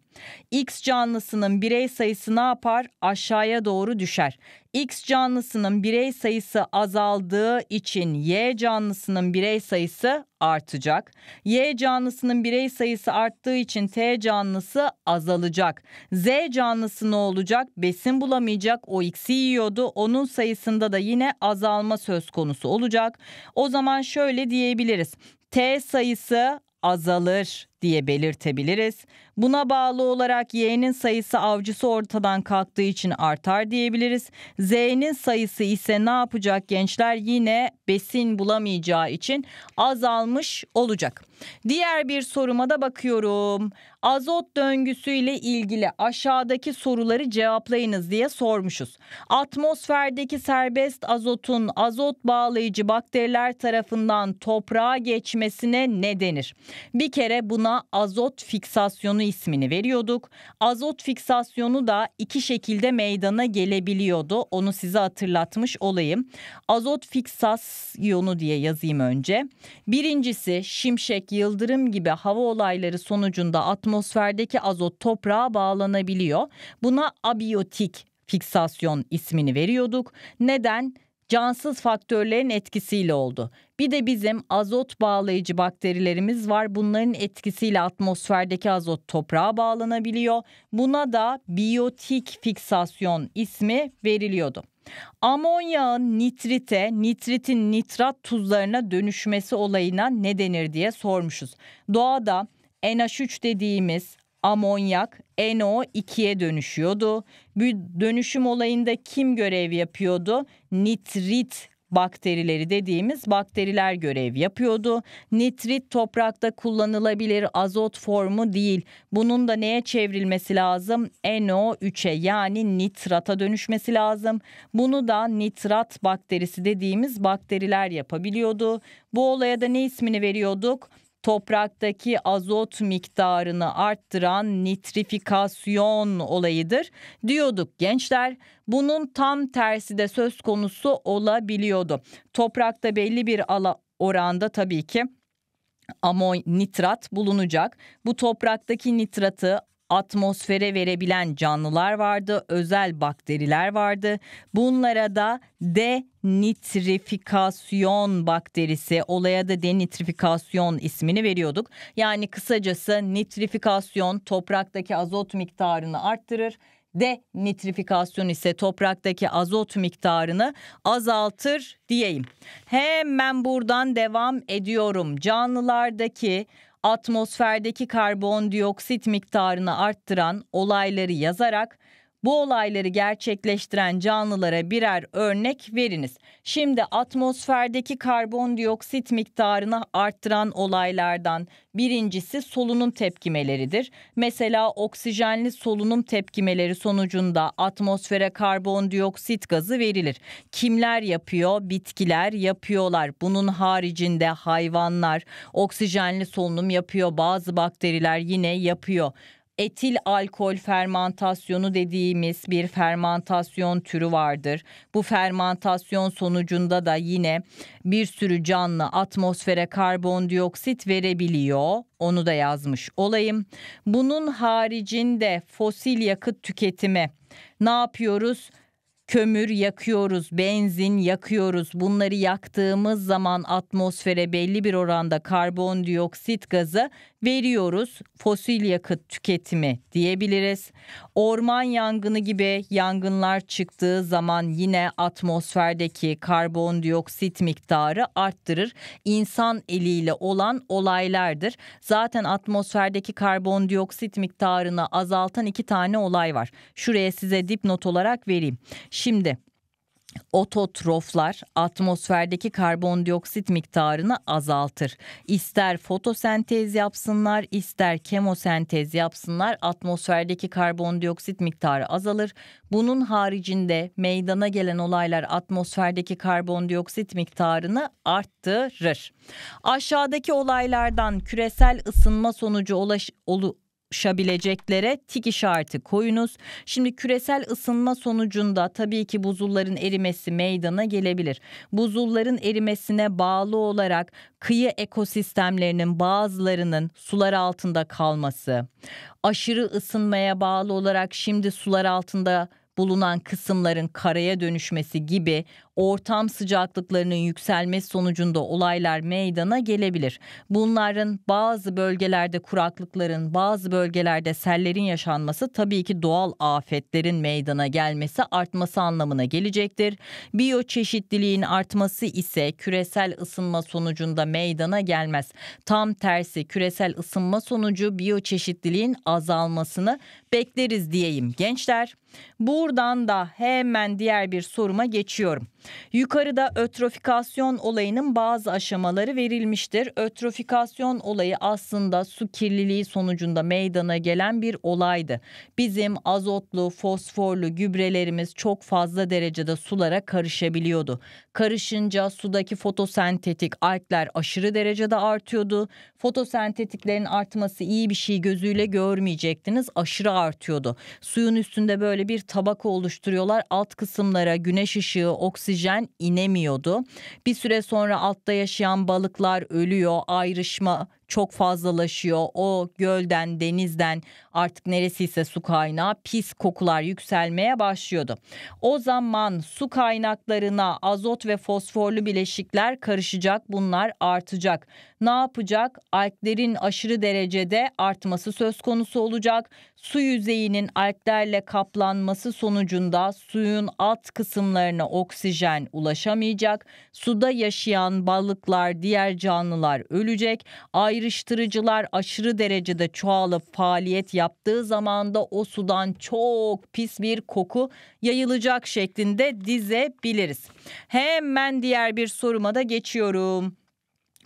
X canlısının birey sayısı ne yapar? Aşağıya doğru düşer. X canlısının birey sayısı azaldığı için Y canlısının birey sayısı artacak. Y canlısının birey sayısı arttığı için T canlısı azalacak. Z canlısı ne olacak? Besin bulamayacak. O X'i yiyordu. Onun sayısında da yine azalma söz konusu olacak. O zaman şöyle diyebiliriz. T sayısı azalır diye belirtebiliriz. Buna bağlı olarak Y'nin sayısı avcısı ortadan kalktığı için artar diyebiliriz. Z'nin sayısı ise ne yapacak gençler? Yine besin bulamayacağı için azalmış olacak. Diğer bir soruma da bakıyorum. Azot döngüsü ile ilgili aşağıdaki soruları cevaplayınız diye sormuşuz. Atmosferdeki serbest azotun azot bağlayıcı bakteriler tarafından toprağa geçmesine ne denir? Bir kere buna azot fiksasyonu ismini veriyorduk. Azot fiksasyonu da iki şekilde meydana gelebiliyordu. Onu size hatırlatmış olayım. Azot fiksasyonu diye yazayım önce. Birincisi şimşek, yıldırım gibi hava olayları sonucunda atmosferdeki azot toprağa bağlanabiliyor. Buna abiyotik fiksasyon ismini veriyorduk. Neden? cansız faktörlerin etkisiyle oldu. Bir de bizim azot bağlayıcı bakterilerimiz var. Bunların etkisiyle atmosferdeki azot toprağa bağlanabiliyor. Buna da biyotik fiksasyon ismi veriliyordu. Amonyağın nitrite, nitritin nitrat tuzlarına dönüşmesi olayına ne denir diye sormuşuz. Doğada NH3 dediğimiz amonyak NO2'ye dönüşüyordu. Bu dönüşüm olayında kim görev yapıyordu? Nitrit bakterileri dediğimiz bakteriler görev yapıyordu. Nitrit toprakta kullanılabilir azot formu değil. Bunun da neye çevrilmesi lazım? NO3'e yani nitrata dönüşmesi lazım. Bunu da nitrat bakterisi dediğimiz bakteriler yapabiliyordu. Bu olaya da ne ismini veriyorduk? topraktaki azot miktarını arttıran nitrifikasyon olayıdır diyorduk gençler. Bunun tam tersi de söz konusu olabiliyordu. Toprakta belli bir ala oranda tabii ki amon nitrat bulunacak. Bu topraktaki nitratı atmosfere verebilen canlılar vardı, özel bakteriler vardı. Bunlara da denitrifikasyon bakterisi, olaya da denitrifikasyon ismini veriyorduk. Yani kısacası nitrifikasyon topraktaki azot miktarını arttırır. Denitrifikasyon ise topraktaki azot miktarını azaltır diyeyim. Hemen buradan devam ediyorum. Canlılardaki atmosferdeki karbondioksit miktarını arttıran olayları yazarak bu olayları gerçekleştiren canlılara birer örnek veriniz. Şimdi atmosferdeki karbondioksit miktarını arttıran olaylardan birincisi solunum tepkimeleridir. Mesela oksijenli solunum tepkimeleri sonucunda atmosfere karbondioksit gazı verilir. Kimler yapıyor? Bitkiler yapıyorlar. Bunun haricinde hayvanlar oksijenli solunum yapıyor. Bazı bakteriler yine yapıyor etil alkol fermantasyonu dediğimiz bir fermantasyon türü vardır. Bu fermantasyon sonucunda da yine bir sürü canlı atmosfere karbondioksit verebiliyor. Onu da yazmış olayım. Bunun haricinde fosil yakıt tüketimi ne yapıyoruz? kömür yakıyoruz, benzin yakıyoruz. Bunları yaktığımız zaman atmosfere belli bir oranda karbondioksit gazı veriyoruz. Fosil yakıt tüketimi diyebiliriz. Orman yangını gibi yangınlar çıktığı zaman yine atmosferdeki karbondioksit miktarı arttırır. İnsan eliyle olan olaylardır. Zaten atmosferdeki karbondioksit miktarını azaltan iki tane olay var. Şuraya size dipnot olarak vereyim. Şimdi Ototroflar atmosferdeki karbondioksit miktarını azaltır. İster fotosentez yapsınlar, ister kemosentez yapsınlar, atmosferdeki karbondioksit miktarı azalır. Bunun haricinde meydana gelen olaylar atmosferdeki karbondioksit miktarını arttırır. Aşağıdaki olaylardan küresel ısınma sonucu ulaş, olu, şabileceklere tik işareti koyunuz. Şimdi küresel ısınma sonucunda tabii ki buzulların erimesi meydana gelebilir. Buzulların erimesine bağlı olarak kıyı ekosistemlerinin bazılarının sular altında kalması, aşırı ısınmaya bağlı olarak şimdi sular altında bulunan kısımların karaya dönüşmesi gibi ortam sıcaklıklarının yükselmesi sonucunda olaylar meydana gelebilir. Bunların bazı bölgelerde kuraklıkların, bazı bölgelerde sellerin yaşanması tabii ki doğal afetlerin meydana gelmesi, artması anlamına gelecektir. Biyoçeşitliliğin artması ise küresel ısınma sonucunda meydana gelmez. Tam tersi küresel ısınma sonucu biyoçeşitliliğin azalmasını bekleriz diyeyim gençler. Buradan da hemen diğer bir soruma geçiyorum. Yukarıda ötrofikasyon olayının bazı aşamaları verilmiştir. Ötrofikasyon olayı aslında su kirliliği sonucunda meydana gelen bir olaydı. Bizim azotlu, fosforlu gübrelerimiz çok fazla derecede sulara karışabiliyordu. Karışınca sudaki fotosentetik alkler aşırı derecede artıyordu. Fotosentetiklerin artması iyi bir şey gözüyle görmeyecektiniz. Aşırı artıyordu. Suyun üstünde böyle bir tabaka oluşturuyorlar. Alt kısımlara güneş ışığı, oksijen oksijen inemiyordu. Bir süre sonra altta yaşayan balıklar ölüyor, ayrışma çok fazlalaşıyor. O gölden, denizden artık neresiyse su kaynağı pis kokular yükselmeye başlıyordu. O zaman su kaynaklarına azot ve fosforlu bileşikler karışacak. Bunlar artacak. Ne yapacak? Alklerin aşırı derecede artması söz konusu olacak su yüzeyinin alglerle kaplanması sonucunda suyun alt kısımlarına oksijen ulaşamayacak, suda yaşayan balıklar, diğer canlılar ölecek, ayrıştırıcılar aşırı derecede çoğalıp faaliyet yaptığı zaman da o sudan çok pis bir koku yayılacak şeklinde dizebiliriz. Hemen diğer bir soruma da geçiyorum.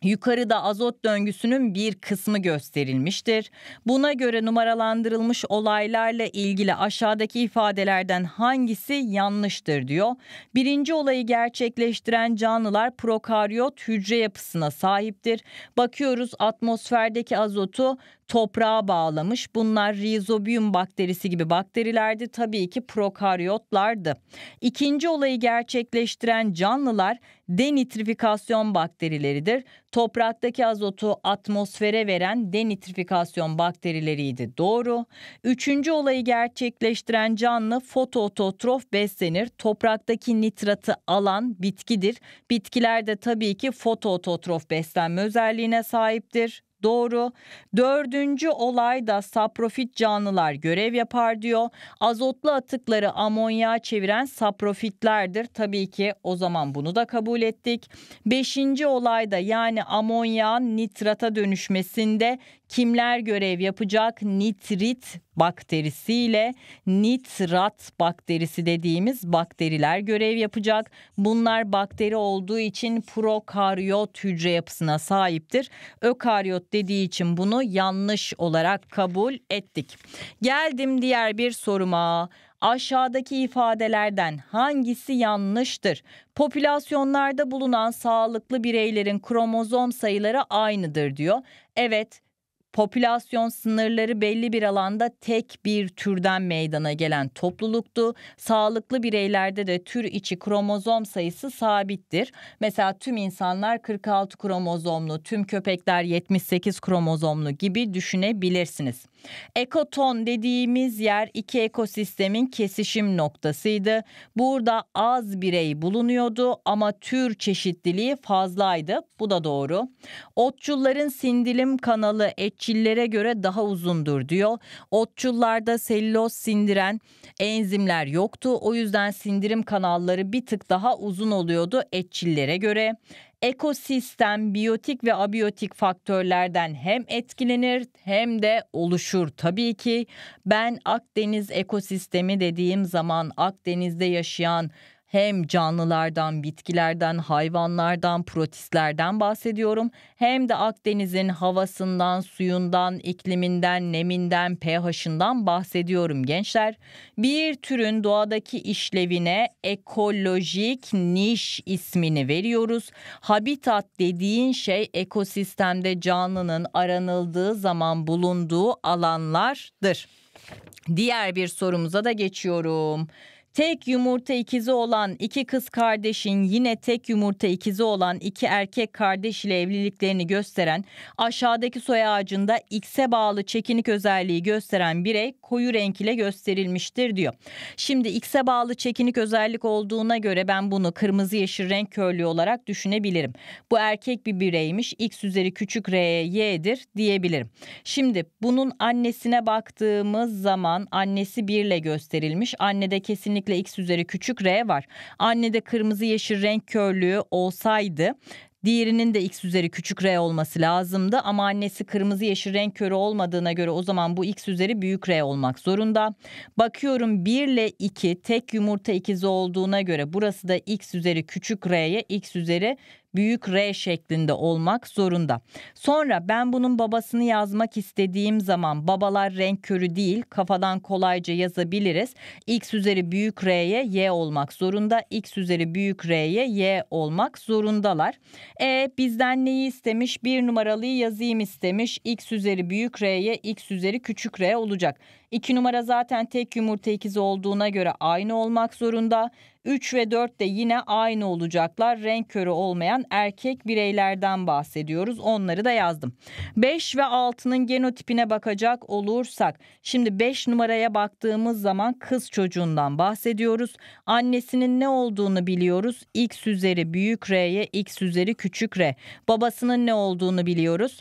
Yukarıda azot döngüsünün bir kısmı gösterilmiştir. Buna göre numaralandırılmış olaylarla ilgili aşağıdaki ifadelerden hangisi yanlıştır diyor. Birinci olayı gerçekleştiren canlılar prokaryot hücre yapısına sahiptir. Bakıyoruz atmosferdeki azotu toprağa bağlamış. Bunlar rizobium bakterisi gibi bakterilerdi. Tabii ki prokaryotlardı. İkinci olayı gerçekleştiren canlılar denitrifikasyon bakterileridir. Topraktaki azotu atmosfere veren denitrifikasyon bakterileriydi. Doğru. Üçüncü olayı gerçekleştiren canlı fotoototrof beslenir. Topraktaki nitratı alan bitkidir. Bitkiler de tabii ki fotoototrof beslenme özelliğine sahiptir doğru. Dördüncü olayda saprofit canlılar görev yapar diyor. Azotlu atıkları amonya çeviren saprofitlerdir. Tabii ki o zaman bunu da kabul ettik. Beşinci olayda yani amonyağın nitrata dönüşmesinde kimler görev yapacak? Nitrit bakterisiyle nitrat bakterisi dediğimiz bakteriler görev yapacak. Bunlar bakteri olduğu için prokaryot hücre yapısına sahiptir. Ökaryot dediği için bunu yanlış olarak kabul ettik. Geldim diğer bir soruma. Aşağıdaki ifadelerden hangisi yanlıştır? Popülasyonlarda bulunan sağlıklı bireylerin kromozom sayıları aynıdır diyor. Evet, Popülasyon sınırları belli bir alanda tek bir türden meydana gelen topluluktu. Sağlıklı bireylerde de tür içi kromozom sayısı sabittir. Mesela tüm insanlar 46 kromozomlu, tüm köpekler 78 kromozomlu gibi düşünebilirsiniz. Ekoton dediğimiz yer iki ekosistemin kesişim noktasıydı. Burada az birey bulunuyordu ama tür çeşitliliği fazlaydı. Bu da doğru. Otçulların sindirim kanalı etçillere göre daha uzundur diyor. Otçullarda selüloz sindiren enzimler yoktu. O yüzden sindirim kanalları bir tık daha uzun oluyordu etçillere göre ekosistem biyotik ve abiyotik faktörlerden hem etkilenir hem de oluşur. Tabii ki ben Akdeniz ekosistemi dediğim zaman Akdeniz'de yaşayan hem canlılardan, bitkilerden, hayvanlardan, protistlerden bahsediyorum. Hem de Akdeniz'in havasından, suyundan, ikliminden, neminden, pH'ından bahsediyorum gençler. Bir türün doğadaki işlevine ekolojik niş ismini veriyoruz. Habitat dediğin şey ekosistemde canlının aranıldığı zaman bulunduğu alanlardır. Diğer bir sorumuza da geçiyorum. Tek yumurta ikizi olan iki kız kardeşin yine tek yumurta ikizi olan iki erkek kardeş ile evliliklerini gösteren aşağıdaki soy ağacında X'e bağlı çekinik özelliği gösteren birey koyu renk ile gösterilmiştir diyor. Şimdi X'e bağlı çekinik özellik olduğuna göre ben bunu kırmızı yeşil renk körlüğü olarak düşünebilirim. Bu erkek bir bireymiş X üzeri küçük R'ye Y'dir diyebilirim. Şimdi bunun annesine baktığımız zaman annesi 1 ile gösterilmiş. Annede kesinlikle kesinlikle x üzeri küçük r var. Annede kırmızı yeşil renk körlüğü olsaydı Diğerinin de x üzeri küçük r olması lazımdı ama annesi kırmızı yeşil renk körü olmadığına göre o zaman bu x üzeri büyük r olmak zorunda. Bakıyorum 1 ile 2 tek yumurta ikizi olduğuna göre burası da x üzeri küçük r'ye x üzeri büyük R şeklinde olmak zorunda. Sonra ben bunun babasını yazmak istediğim zaman babalar renk körü değil kafadan kolayca yazabiliriz. X üzeri büyük R'ye Y olmak zorunda. X üzeri büyük R'ye Y olmak zorundalar. E bizden neyi istemiş? Bir numaralıyı yazayım istemiş. X üzeri büyük R'ye X üzeri küçük R olacak. 2 numara zaten tek yumurta ikizi olduğuna göre aynı olmak zorunda. 3 ve 4 de yine aynı olacaklar. Renk körü olmayan erkek bireylerden bahsediyoruz. Onları da yazdım. 5 ve 6'nın genotipine bakacak olursak. Şimdi 5 numaraya baktığımız zaman kız çocuğundan bahsediyoruz. Annesinin ne olduğunu biliyoruz. X üzeri büyük R'ye X üzeri küçük R. Babasının ne olduğunu biliyoruz.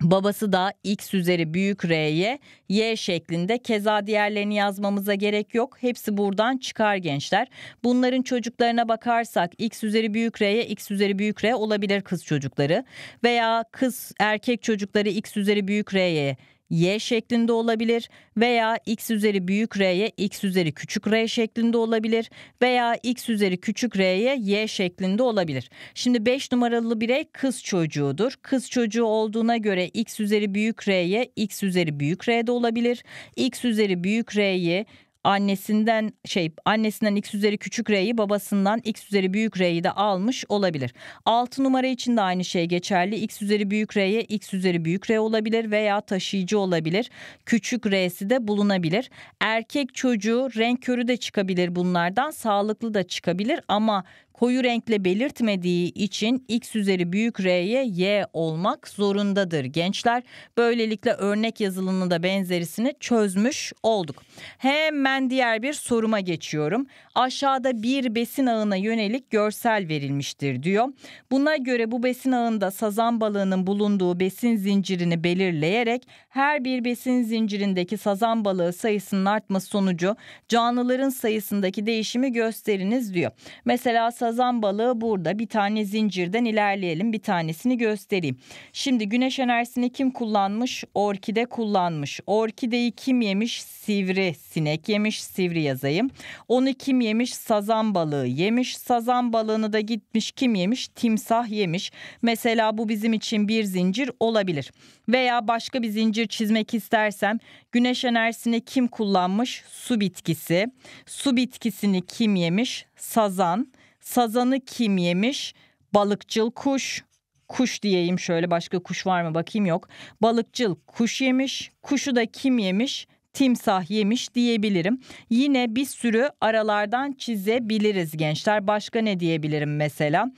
Babası da x üzeri büyük R'ye y şeklinde keza diğerlerini yazmamıza gerek yok. Hepsi buradan çıkar gençler. Bunların çocuklarına bakarsak x üzeri büyük R'ye x üzeri büyük R olabilir kız çocukları veya kız erkek çocukları x üzeri büyük R'ye y şeklinde olabilir veya x üzeri büyük r'ye x üzeri küçük r şeklinde olabilir veya x üzeri küçük r'ye y şeklinde olabilir. Şimdi 5 numaralı birey kız çocuğudur. Kız çocuğu olduğuna göre x üzeri büyük r'ye x üzeri büyük r'de olabilir. x üzeri büyük r'yi annesinden şey annesinden x üzeri küçük r'yi babasından x üzeri büyük r'yi de almış olabilir. 6 numara için de aynı şey geçerli. x üzeri büyük r'ye x üzeri büyük r olabilir veya taşıyıcı olabilir. Küçük r'si de bulunabilir. Erkek çocuğu renk körü de çıkabilir bunlardan. Sağlıklı da çıkabilir ama koyu renkle belirtmediği için x üzeri büyük R'ye y olmak zorundadır gençler. Böylelikle örnek yazılımını da benzerisini çözmüş olduk. Hemen diğer bir soruma geçiyorum. Aşağıda bir besin ağına yönelik görsel verilmiştir diyor. Buna göre bu besin ağında sazan balığının bulunduğu besin zincirini belirleyerek her bir besin zincirindeki sazan balığı sayısının artması sonucu canlıların sayısındaki değişimi gösteriniz diyor. Mesela sazan balığı burada bir tane zincirden ilerleyelim bir tanesini göstereyim. Şimdi güneş enerjisini kim kullanmış? Orkide kullanmış. Orkideyi kim yemiş? Sivri sinek yemiş sivri yazayım. Onu kim yemiş? Sazan balığı yemiş. Sazan balığını da gitmiş kim yemiş? Timsah yemiş. Mesela bu bizim için bir zincir olabilir. Veya başka bir zincir çizmek istersem güneş enerjisini kim kullanmış? Su bitkisi. Su bitkisini kim yemiş? Sazan. Sazanı kim yemiş? Balıkçıl kuş. Kuş diyeyim şöyle başka kuş var mı bakayım yok. Balıkçıl kuş yemiş. Kuşu da kim yemiş? timsah yemiş diyebilirim. Yine bir sürü aralardan çizebiliriz gençler. Başka ne diyebilirim mesela?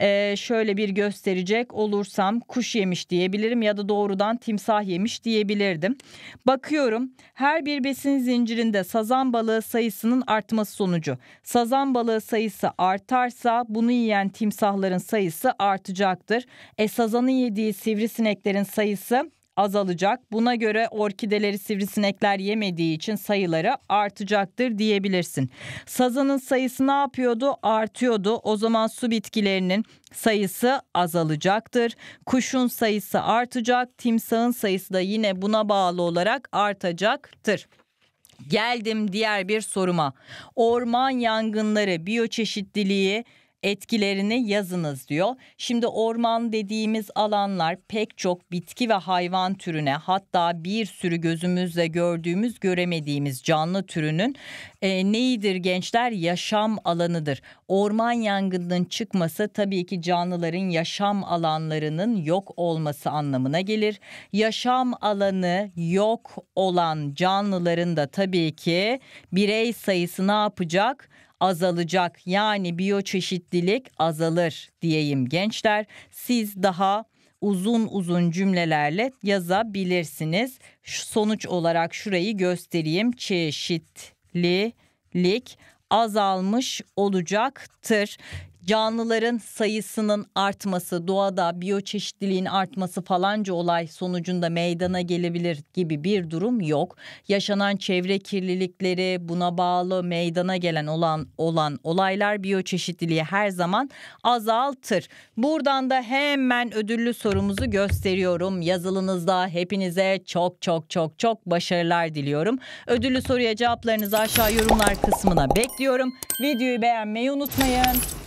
Ee, şöyle bir gösterecek olursam kuş yemiş diyebilirim ya da doğrudan timsah yemiş diyebilirdim. Bakıyorum her bir besin zincirinde sazan balığı sayısının artması sonucu. Sazan balığı sayısı artarsa bunu yiyen timsahların sayısı artacaktır. E sazanı yediği sivrisineklerin sayısı azalacak. Buna göre orkideleri sivrisinekler yemediği için sayıları artacaktır diyebilirsin. Sazanın sayısı ne yapıyordu? Artıyordu. O zaman su bitkilerinin sayısı azalacaktır. Kuşun sayısı artacak. Timsahın sayısı da yine buna bağlı olarak artacaktır. Geldim diğer bir soruma. Orman yangınları, biyoçeşitliliği etkilerini yazınız diyor. Şimdi orman dediğimiz alanlar pek çok bitki ve hayvan türüne hatta bir sürü gözümüzle gördüğümüz göremediğimiz canlı türünün e, neyidir gençler? Yaşam alanıdır. Orman yangınının çıkması tabii ki canlıların yaşam alanlarının yok olması anlamına gelir. Yaşam alanı yok olan canlıların da tabii ki birey sayısı ne yapacak? azalacak. Yani biyoçeşitlilik azalır diyeyim gençler. Siz daha uzun uzun cümlelerle yazabilirsiniz. Sonuç olarak şurayı göstereyim. Çeşitlilik azalmış olacaktır canlıların sayısının artması, doğada biyoçeşitliliğin artması falanca olay sonucunda meydana gelebilir gibi bir durum yok. Yaşanan çevre kirlilikleri, buna bağlı meydana gelen olan olan olaylar biyoçeşitliliği her zaman azaltır. Buradan da hemen ödüllü sorumuzu gösteriyorum. Yazılınızda hepinize çok çok çok çok başarılar diliyorum. Ödüllü soruya cevaplarınızı aşağı yorumlar kısmına bekliyorum. Videoyu beğenmeyi unutmayın.